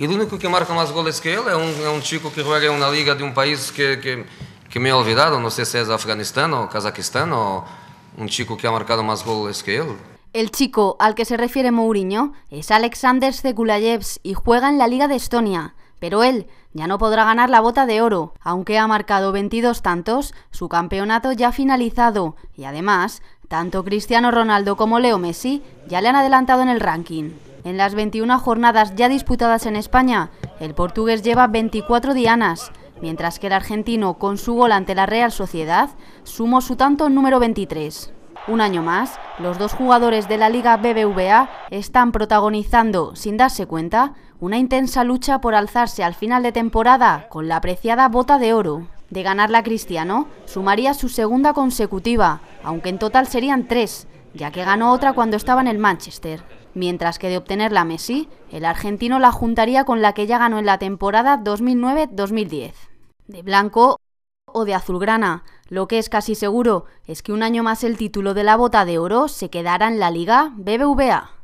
E único que marca más goles que él es un chico que juega en una liga de un país que, me que olvidado. No sé si es Afganistán o Kazajistán o un chico que ha marcado más goles que él. El chico al que se refiere Mourinho es Alexander Zekulayevs y juega en la Liga de Estonia, pero él ya no podrá ganar la bota de oro. Aunque ha marcado 22 tantos, su campeonato ya ha finalizado y además, tanto Cristiano Ronaldo como Leo Messi ya le han adelantado en el ranking. En las 21 jornadas ya disputadas en España, el portugués lleva 24 dianas, mientras que el argentino, con su gol ante la Real Sociedad, sumó su tanto número 23. Un año más, los dos jugadores de la Liga BBVA están protagonizando, sin darse cuenta, una intensa lucha por alzarse al final de temporada con la apreciada bota de oro. De ganarla Cristiano, sumaría su segunda consecutiva, aunque en total serían tres, ya que ganó otra cuando estaba en el Manchester mientras que de obtener la Messi, el argentino la juntaría con la que ya ganó en la temporada 2009-2010. De blanco o de azulgrana, lo que es casi seguro es que un año más el título de la bota de oro se quedará en la liga BBVA.